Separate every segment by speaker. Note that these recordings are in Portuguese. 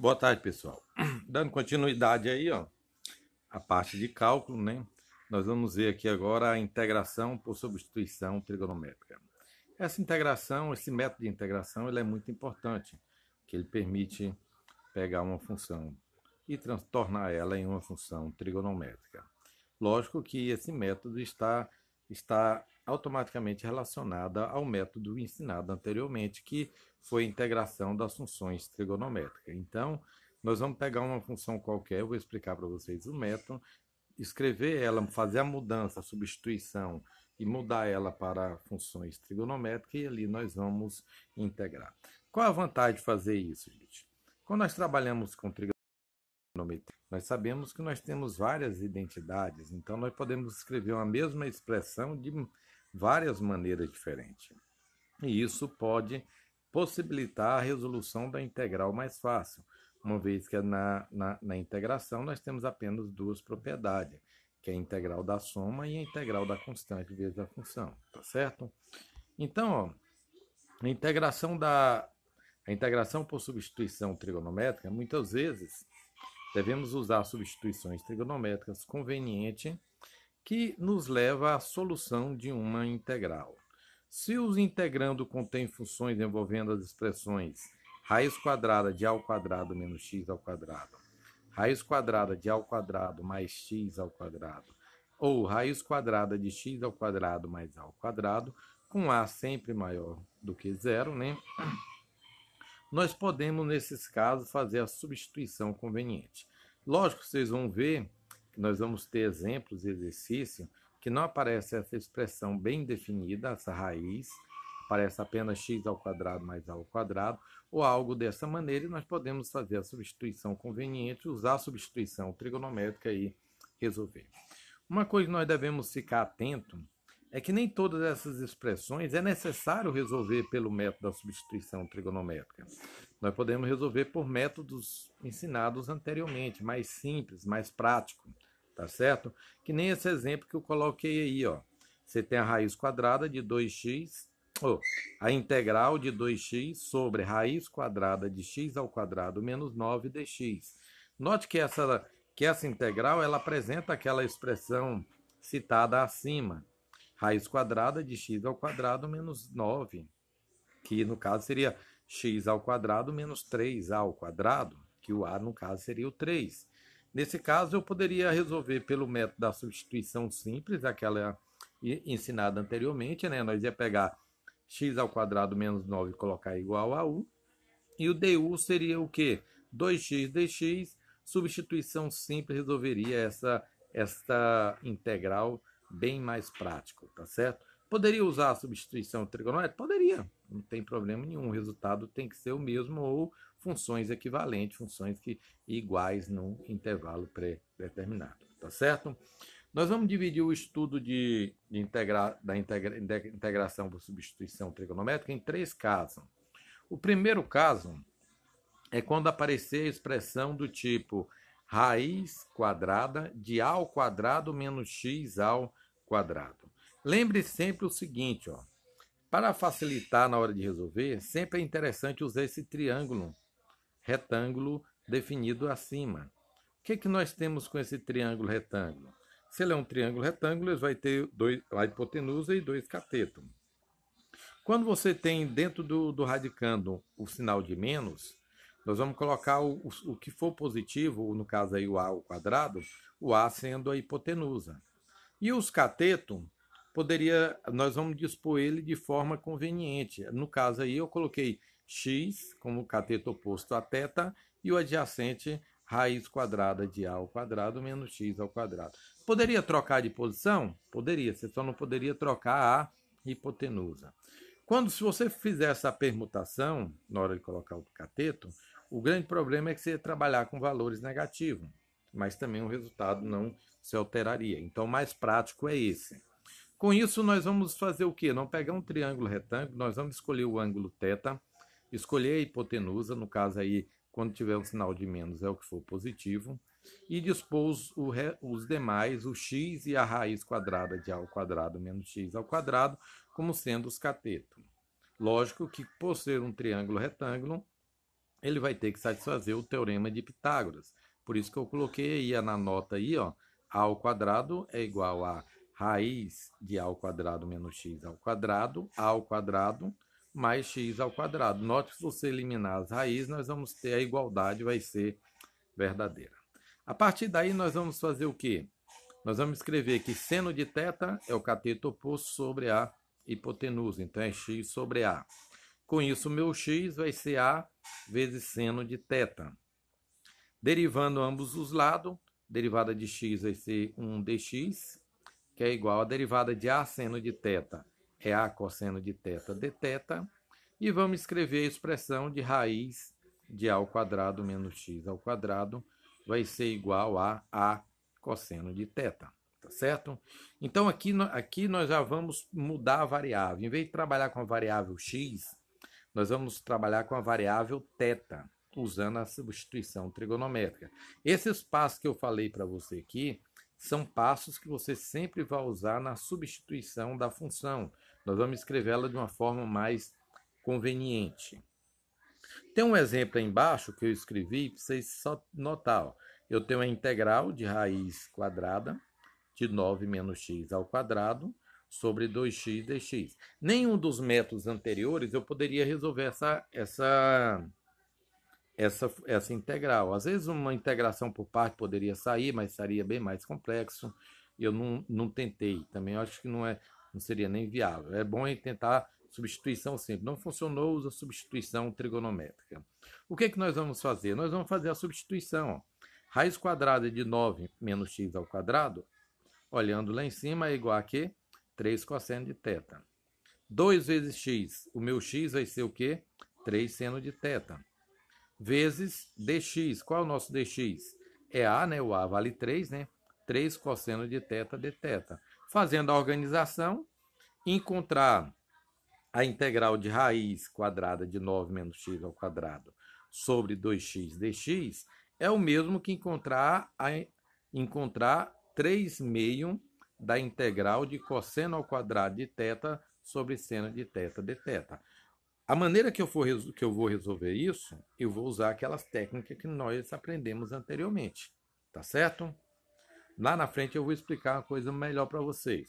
Speaker 1: Boa tarde, pessoal. Dando continuidade aí, ó, a parte de cálculo, né? Nós vamos ver aqui agora a integração por substituição trigonométrica. Essa integração, esse método de integração, ele é muito importante, que ele permite pegar uma função e tornar ela em uma função trigonométrica. Lógico que esse método está, está automaticamente relacionada ao método ensinado anteriormente, que foi a integração das funções trigonométricas. Então, nós vamos pegar uma função qualquer, eu vou explicar para vocês o método, escrever ela, fazer a mudança, a substituição e mudar ela para funções trigonométricas e ali nós vamos integrar. Qual a vantagem de fazer isso, gente? Quando nós trabalhamos com trigonometria, nós sabemos que nós temos várias identidades, então nós podemos escrever uma mesma expressão de várias maneiras diferentes. E isso pode possibilitar a resolução da integral mais fácil, uma vez que é na, na, na integração nós temos apenas duas propriedades, que é a integral da soma e a integral da constante vezes a função, tá certo? Então, ó, a integração da a integração por substituição trigonométrica, muitas vezes devemos usar substituições trigonométricas convenientes que nos leva à solução de uma integral. Se os integrando contém funções envolvendo as expressões raiz quadrada de a ao quadrado menos x ao quadrado, raiz quadrada de a ao quadrado mais x ao quadrado, ou raiz quadrada de x ao quadrado mais a ao quadrado, com a sempre maior do que zero, né? Nós podemos, nesses casos, fazer a substituição conveniente. Lógico, vocês vão ver nós vamos ter exemplos de exercício que não aparece essa expressão bem definida, essa raiz, aparece apenas x ao quadrado mais a ao quadrado, ou algo dessa maneira, e nós podemos fazer a substituição conveniente, usar a substituição trigonométrica e resolver. Uma coisa que nós devemos ficar atento é que nem todas essas expressões é necessário resolver pelo método da substituição trigonométrica. Nós podemos resolver por métodos ensinados anteriormente, mais simples, mais prático tá certo? Que nem esse exemplo que eu coloquei aí, ó. Você tem a raiz quadrada de 2x, ou a integral de 2x sobre raiz quadrada de x ao quadrado menos 9 dx. Note que essa, que essa integral ela apresenta aquela expressão citada acima, raiz quadrada de x ao quadrado menos 9, que no caso seria x ao quadrado menos 3 ao quadrado, que o a no caso seria o 3. Nesse caso, eu poderia resolver pelo método da substituição simples, aquela ensinada anteriormente, né? Nós ia pegar x ao quadrado menos 9 e colocar igual a u. E o du seria o quê? 2x dx. Substituição simples resolveria essa, essa integral bem mais prático, tá certo? Poderia usar a substituição trigonométrica? Poderia, não tem problema nenhum. O resultado tem que ser o mesmo ou funções equivalentes, funções que iguais num intervalo pré-determinado, tá certo? Nós vamos dividir o estudo de, de integra, da integra, integração por substituição trigonométrica em três casos. O primeiro caso é quando aparecer a expressão do tipo raiz quadrada de a ao quadrado menos x ao quadrado. Lembre sempre o seguinte, ó, para facilitar na hora de resolver, sempre é interessante usar esse triângulo retângulo definido acima. O que, é que nós temos com esse triângulo retângulo? Se ele é um triângulo retângulo, ele vai ter dois, a hipotenusa e dois catetos. Quando você tem dentro do, do radicando o sinal de menos, nós vamos colocar o, o, o que for positivo, no caso aí o A ao quadrado, o A sendo a hipotenusa. E os catetos, poderia, nós vamos dispor ele de forma conveniente. No caso aí, eu coloquei x como cateto oposto a θ e o adjacente raiz quadrada de a ao quadrado menos x ao quadrado. Poderia trocar de posição? Poderia, você só não poderia trocar a hipotenusa. Quando se você fizer essa permutação, na hora de colocar o cateto, o grande problema é que você ia trabalhar com valores negativos, mas também o resultado não se alteraria. Então, o mais prático é esse. Com isso, nós vamos fazer o quê? Não pegar um triângulo retângulo, nós vamos escolher o ângulo θ Escolher a hipotenusa, no caso aí, quando tiver um sinal de menos é o que for positivo, e dispôs os demais, o x e a raiz quadrada de a ao quadrado menos x ao quadrado, como sendo os catetos. Lógico que, por ser um triângulo retângulo, ele vai ter que satisfazer o teorema de Pitágoras. Por isso que eu coloquei aí é na nota aí, ó, a ao quadrado é igual a raiz de a ao quadrado menos x ao quadrado, a ao quadrado mais x ao quadrado. Note que se você eliminar as raízes, nós vamos ter a igualdade, vai ser verdadeira. A partir daí, nós vamos fazer o quê? Nós vamos escrever que seno de teta é o cateto oposto sobre a hipotenusa, então é x sobre a. Com isso, meu x vai ser a vezes seno de teta. Derivando ambos os lados, derivada de x vai ser 1 dx, que é igual à derivada de a seno de teta é A cosseno de de dθ, e vamos escrever a expressão de raiz de A ao quadrado menos x ao quadrado vai ser igual a A cosseno de teta, tá certo? Então aqui, aqui nós já vamos mudar a variável. Em vez de trabalhar com a variável x, nós vamos trabalhar com a variável θ, usando a substituição trigonométrica. Esses passos que eu falei para você aqui são passos que você sempre vai usar na substituição da função. Nós vamos escrevê-la de uma forma mais conveniente. Tem um exemplo aí embaixo que eu escrevi para vocês só notar. Ó. Eu tenho a integral de raiz quadrada de 9 menos x ao quadrado sobre 2x dx. Nenhum dos métodos anteriores eu poderia resolver essa, essa, essa, essa integral. Às vezes uma integração por parte poderia sair, mas seria bem mais complexo. Eu não, não tentei também, acho que não é não seria nem viável. É bom tentar substituição simples. Não funcionou, usa substituição trigonométrica. O que, é que nós vamos fazer? Nós vamos fazer a substituição. Raiz quadrada de 9 menos x ao quadrado, olhando lá em cima, é igual a quê? 3 cosseno de teta. 2 vezes x, o meu x vai ser o quê? 3 seno de teta. Vezes dx, qual é o nosso dx? É a, né? O a vale 3, né? 3 cosseno de teta de teta fazendo a organização, encontrar a integral de raiz quadrada de 9 menos x ao quadrado sobre 2x dx é o mesmo que encontrar, a, encontrar 3 meio da integral de cosseno ao quadrado de θ sobre seno de θ dθ. A maneira que eu, for, que eu vou resolver isso, eu vou usar aquelas técnicas que nós aprendemos anteriormente. Tá certo? Lá na frente eu vou explicar uma coisa melhor para vocês.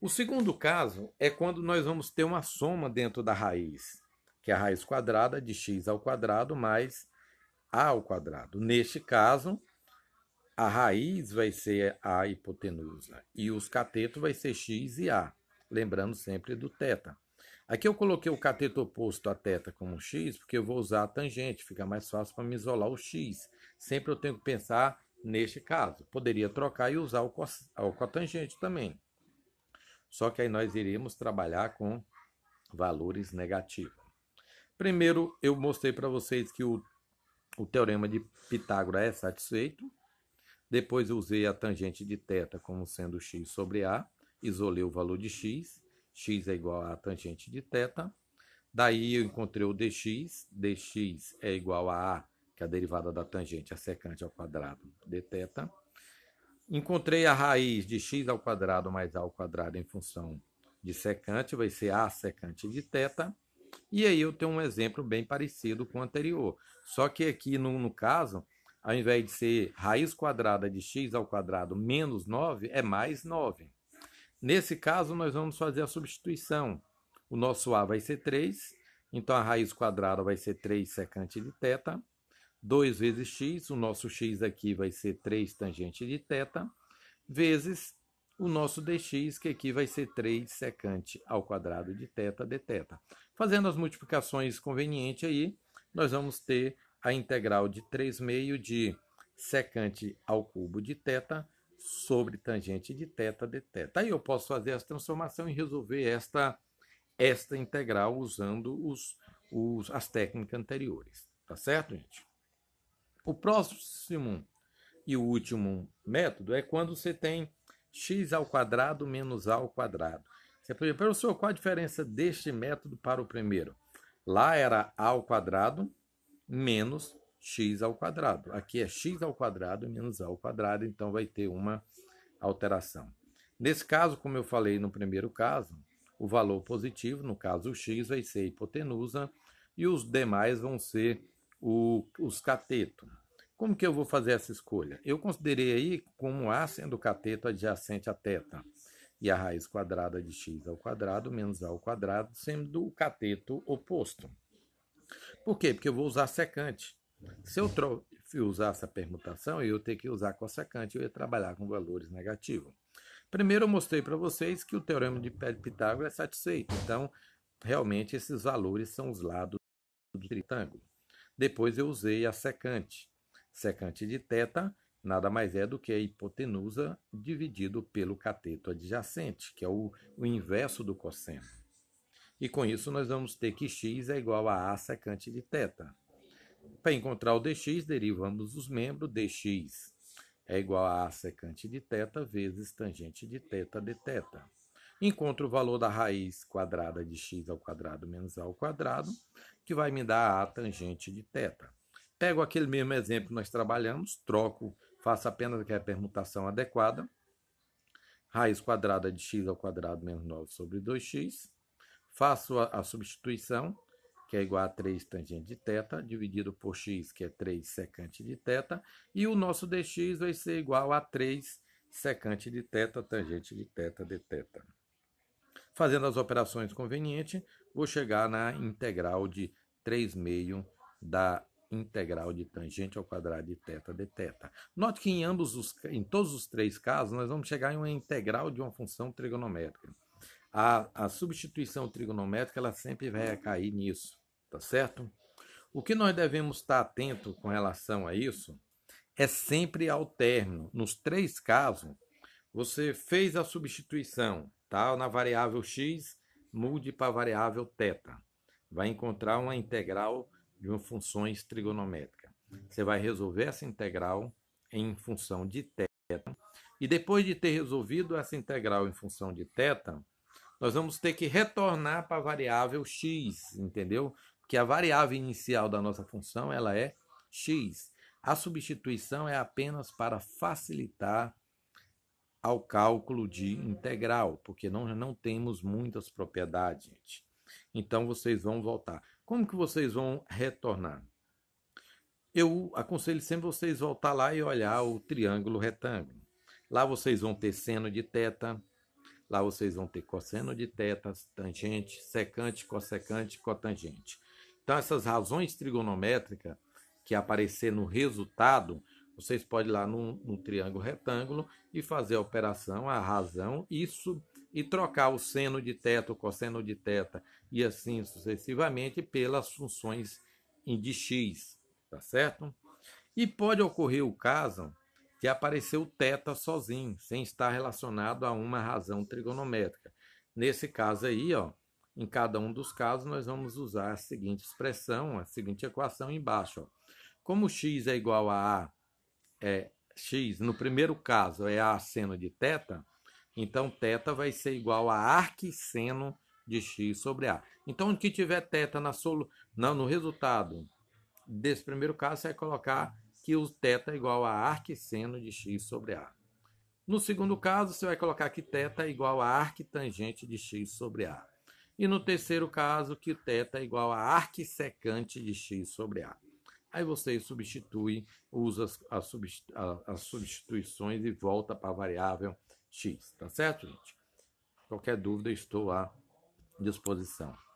Speaker 1: O segundo caso é quando nós vamos ter uma soma dentro da raiz, que é a raiz quadrada de x ao quadrado mais a ao quadrado. Neste caso, a raiz vai ser a hipotenusa e os catetos vai ser x e a, lembrando sempre do θ. Aqui eu coloquei o cateto oposto a θ como x, porque eu vou usar a tangente, fica mais fácil para me isolar o x. Sempre eu tenho que pensar neste caso. Poderia trocar e usar o, cos, o cotangente também. Só que aí nós iríamos trabalhar com valores negativos. Primeiro, eu mostrei para vocês que o, o teorema de Pitágoras é satisfeito. Depois, eu usei a tangente de teta como sendo x sobre a. Isolei o valor de x. x é igual a tangente de teta Daí, eu encontrei o dx. dx é igual a a que é a derivada da tangente a secante ao quadrado de teta, Encontrei a raiz de x ao quadrado mais a ao quadrado em função de secante, vai ser a secante de θ. E aí eu tenho um exemplo bem parecido com o anterior. Só que aqui, no, no caso, ao invés de ser raiz quadrada de x ao quadrado menos 9, é mais 9. Nesse caso, nós vamos fazer a substituição. O nosso a vai ser 3, então a raiz quadrada vai ser 3 secante de θ. 2 vezes x, o nosso x aqui vai ser 3 tangente de θ, vezes o nosso dx, que aqui vai ser 3 secante ao quadrado de θ dθ. Fazendo as multiplicações convenientes aí, nós vamos ter a integral de 3 meio de secante ao cubo de θ sobre tangente de θ dθ. Aí eu posso fazer essa transformação e resolver esta, esta integral usando os, os, as técnicas anteriores. Tá certo, gente? O próximo e o último método é quando você tem x ao quadrado menos a ao quadrado. Você pergunta, professor, qual a diferença deste método para o primeiro? Lá era a ao quadrado menos x ao quadrado. Aqui é x ao quadrado menos a ao quadrado, então vai ter uma alteração. Nesse caso, como eu falei no primeiro caso, o valor positivo, no caso o x, vai ser a hipotenusa e os demais vão ser o, os catetos. Como que eu vou fazer essa escolha? Eu considerei aí como A sendo cateto adjacente a θ e a raiz quadrada de x ao quadrado menos a ao quadrado sendo o cateto oposto. Por quê? Porque eu vou usar secante. Se eu usar essa permutação, eu ter que usar cossecante, eu ia trabalhar com valores negativos. Primeiro eu mostrei para vocês que o teorema de Pitágoras é satisfeito. Então, realmente esses valores são os lados do triângulo. Depois eu usei a secante. Secante de θ nada mais é do que a hipotenusa dividido pelo cateto adjacente, que é o, o inverso do cosseno. E com isso nós vamos ter que x é igual a a secante de θ. Para encontrar o dx, derivamos os membros, dx é igual a a secante de θ vezes tangente de θ dθ. Encontro o valor da raiz quadrada de x ao quadrado menos a ao quadrado, que vai me dar a tangente de θ. Pego aquele mesmo exemplo que nós trabalhamos, troco, faço apenas a permutação adequada. Raiz quadrada de x ao quadrado menos 9 sobre 2x. Faço a, a substituição, que é igual a 3 tangente de teta dividido por x, que é 3 secante de θ. E o nosso dx vai ser igual a 3 secante de θ, tangente de θ, dθ. Fazendo as operações convenientes, vou chegar na integral de 3 meio da integral de tangente ao quadrado de θ dθ. Note que em ambos os, em todos os três casos nós vamos chegar em uma integral de uma função trigonométrica. A, a substituição trigonométrica ela sempre vai cair nisso, tá certo? O que nós devemos estar atento com relação a isso é sempre ao término. Nos três casos, você fez a substituição, tá? Na variável x, mude para a variável θ. Vai encontrar uma integral de uma função trigonométrica. Você vai resolver essa integral em função de θ. E depois de ter resolvido essa integral em função de θ, nós vamos ter que retornar para a variável x, entendeu? Porque a variável inicial da nossa função ela é x. A substituição é apenas para facilitar ao cálculo de integral, porque não, não temos muitas propriedades, gente. Então vocês vão voltar. Como que vocês vão retornar? Eu aconselho sempre vocês voltar lá e olhar o triângulo retângulo. Lá vocês vão ter seno de teta, lá vocês vão ter cosseno de teta, tangente, secante, cossecante, cotangente. Então essas razões trigonométricas que aparecer no resultado, vocês podem ir lá no, no triângulo retângulo e fazer a operação, a razão e sub, e trocar o seno de teta, o cosseno de teta e assim sucessivamente pelas funções de x, tá certo? E pode ocorrer o caso de aparecer o teta sozinho, sem estar relacionado a uma razão trigonométrica. Nesse caso aí, ó, em cada um dos casos, nós vamos usar a seguinte expressão, a seguinte equação embaixo. Ó. Como x é igual a a, é, x, no primeiro caso, é a seno de teta, então, θ vai ser igual a arquisseno de x sobre a. Então, onde que tiver θ na solu... Não, no resultado desse primeiro caso, você vai colocar que o θ é igual a arquisseno de x sobre a. No segundo caso, você vai colocar que θ é igual a arctangente de x sobre a. E no terceiro caso, que θ é igual a arcsecante de x sobre a. Aí você substitui, usa as, as substituições e volta para a variável tá certo, gente? Qualquer dúvida, estou à disposição.